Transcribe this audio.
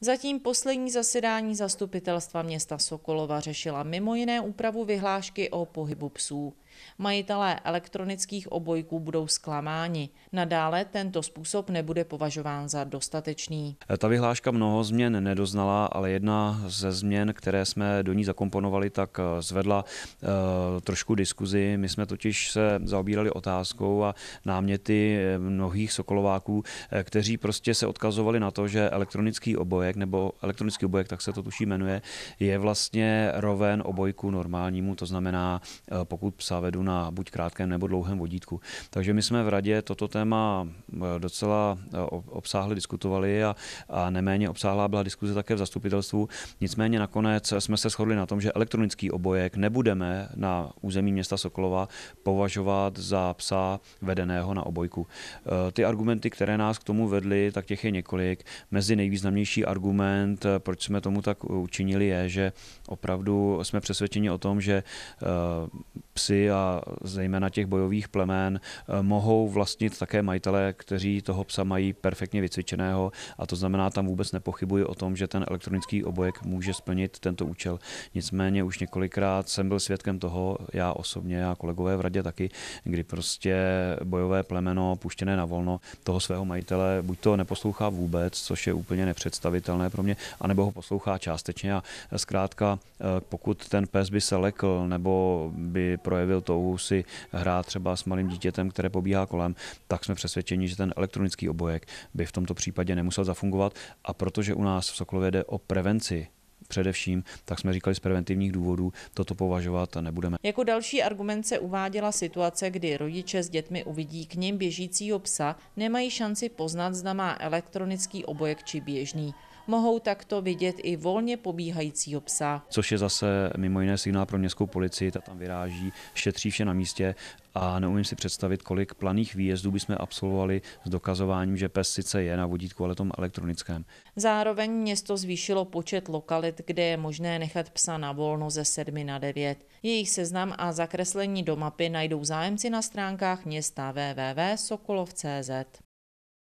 Zatím poslední zasedání zastupitelstva města Sokolova řešila mimo jiné úpravu vyhlášky o pohybu psů. Majitelé elektronických obojků budou zklamáni. Nadále tento způsob nebude považován za dostatečný. Ta vyhláška mnoho změn nedoznala, ale jedna ze změn, které jsme do ní zakomponovali, tak eh, zvedla eh, trošku diskuzi. My jsme totiž se zaobírali otázkou a náměty eh, mnohých sokolováků, kteří prostě se odkazovali na to, že elektronický obojek, nebo elektronický obojek, tak se to tuší jmenuje, je vlastně roven obojku normálnímu, to znamená, pokud psa vedu na buď krátkém nebo dlouhém vodítku. Takže my jsme v radě toto téma eh, docela eh, obsáhle diskutovali a, a neméně obsáhlá byla diskuze také v zastupitelstvu. Nicméně nakonec jsme se shodli na tom, že elektronický obojek nebudeme na území města Sokolova považovat za psa vedeného na obojku. Eh, ty argumenty, které nás k tomu vedly, tak těch je několik. Mezi nejvýznamnější argument, proč jsme tomu tak učinili, je, že opravdu jsme přesvědčeni o tom, že psy a zejména těch bojových plemen eh, mohou vlastnit také majitele, kteří toho psa mají perfektně vycvičeného a to znamená, tam vůbec nepochybuji o tom, že ten elektronický obojek může splnit tento účel. Nicméně už několikrát jsem byl svědkem toho, já osobně a kolegové v radě taky, kdy prostě bojové plemeno puštěné na volno toho svého majitele buď to neposlouchá vůbec, což je úplně nepředstavitelné pro mě, anebo ho poslouchá částečně a zkrátka, eh, pokud ten pes by se lekl nebo by projevil touhu si hrát třeba s malým dítětem, které pobíhá kolem, tak jsme přesvědčeni, že ten elektronický obojek by v tomto případě nemusel zafungovat. A protože u nás v Sokolově jde o prevenci především, tak jsme říkali z preventivních důvodů, toto považovat nebudeme. Jako další argument se uváděla situace, kdy rodiče s dětmi uvidí k ním běžícího psa, nemají šanci poznat, zda má elektronický obojek či běžný mohou takto vidět i volně pobíhajícího psa. Což je zase mimo jiné signál pro městskou policii, ta tam vyráží, šetří vše na místě a neumím si představit, kolik planých výjezdů bychom absolvovali s dokazováním, že pes sice je na vodítku, ale tom elektronickém. Zároveň město zvýšilo počet lokalit, kde je možné nechat psa na volno ze 7 na 9. Jejich seznam a zakreslení do mapy najdou zájemci na stránkách města www.sokolov.cz.